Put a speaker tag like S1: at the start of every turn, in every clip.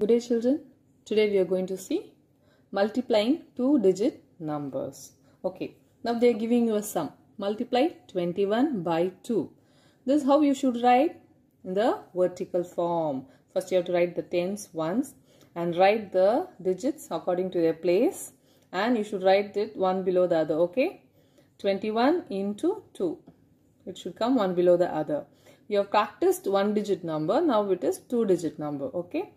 S1: Good day children. Today we are going to see multiplying two digit numbers. Okay. Now they are giving you a sum. Multiply 21 by 2. This is how you should write in the vertical form. First you have to write the tens ones and write the digits according to their place and you should write it one below the other. Okay. 21 into 2. It should come one below the other. You have practiced one digit number. Now it is two digit number. Okay.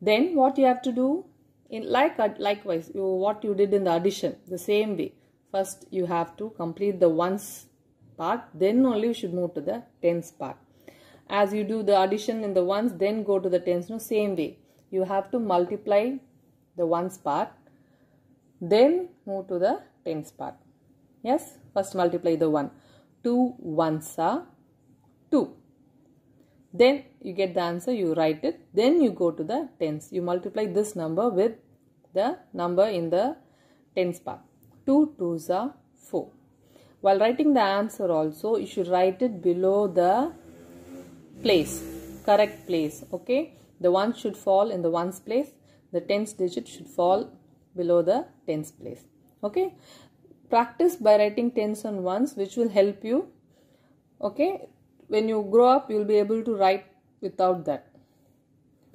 S1: Then what you have to do in like uh, likewise you, what you did in the addition the same way. First you have to complete the ones part then only you should move to the tens part. As you do the addition in the ones then go to the tens no same way. You have to multiply the ones part then move to the tens part. Yes first multiply the 1. 2 are 2. Then you get the answer, you write it, then you go to the tens. You multiply this number with the number in the tens part. 2 twos are 4. While writing the answer also, you should write it below the place, correct place, okay? The 1 should fall in the 1's place, the tens digit should fall below the tens place, okay? Practice by writing tens on 1's which will help you, okay? when you grow up you'll be able to write without that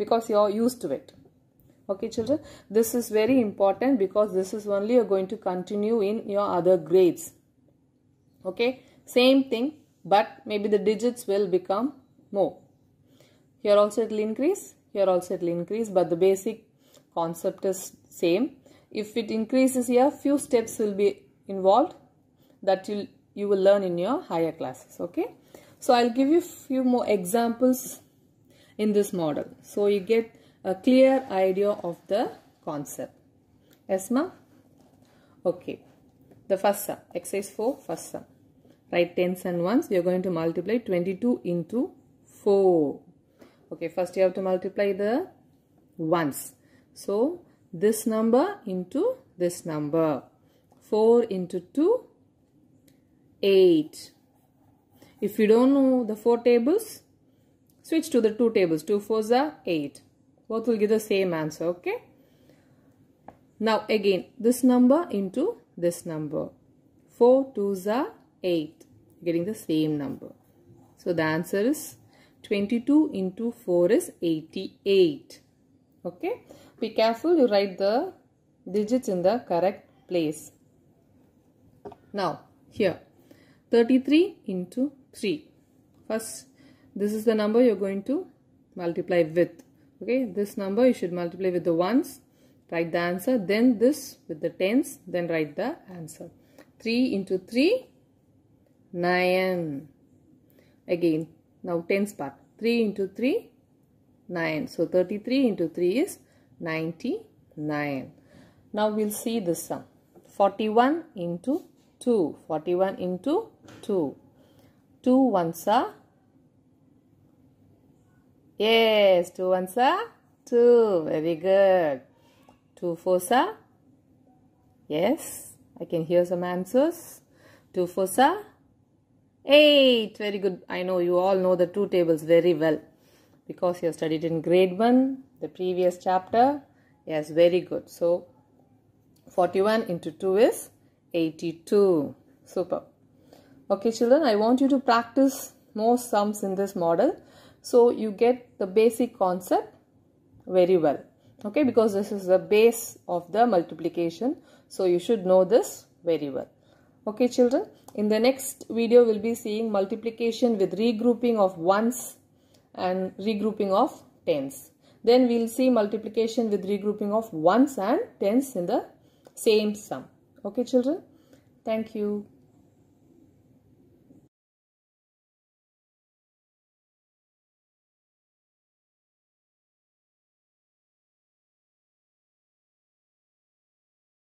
S1: because you're used to it okay children this is very important because this is only you're going to continue in your other grades okay same thing but maybe the digits will become more here also it will increase here also it will increase but the basic concept is same if it increases here few steps will be involved that you you will learn in your higher classes okay so I'll give you few more examples in this model. So you get a clear idea of the concept. Esma, Okay. The first sum. Exercise 4 first sum. Write 10s and 1s. You're going to multiply 22 into 4. Okay. First you have to multiply the 1s. So this number into this number. 4 into 2, 8. If you don't know the 4 tables, switch to the 2 tables. 2 fours are 8. Both will give the same answer, okay? Now again, this number into this number. 4 twos are 8. Getting the same number. So the answer is 22 into 4 is 88. Okay? Be careful you write the digits in the correct place. Now, here 33 into 3 first this is the number you're going to multiply with okay this number you should multiply with the ones write the answer then this with the tens then write the answer 3 into 3 9 again now tens part 3 into 3 9 so 33 into 3 is 99 now we'll see this sum 41 into 2 41 into 2 two ones are yes two ones are two very good two fours are yes I can hear some answers two fours are eight very good I know you all know the two tables very well because you have studied in grade 1 the previous chapter yes very good so 41 into 2 is 82 super Okay, children, I want you to practice more sums in this model so you get the basic concept very well. Okay, because this is the base of the multiplication. So you should know this very well. Okay, children, in the next video, we'll be seeing multiplication with regrouping of ones and regrouping of tens. Then we'll see multiplication with regrouping of ones and tens in the same sum. Okay, children? Thank you.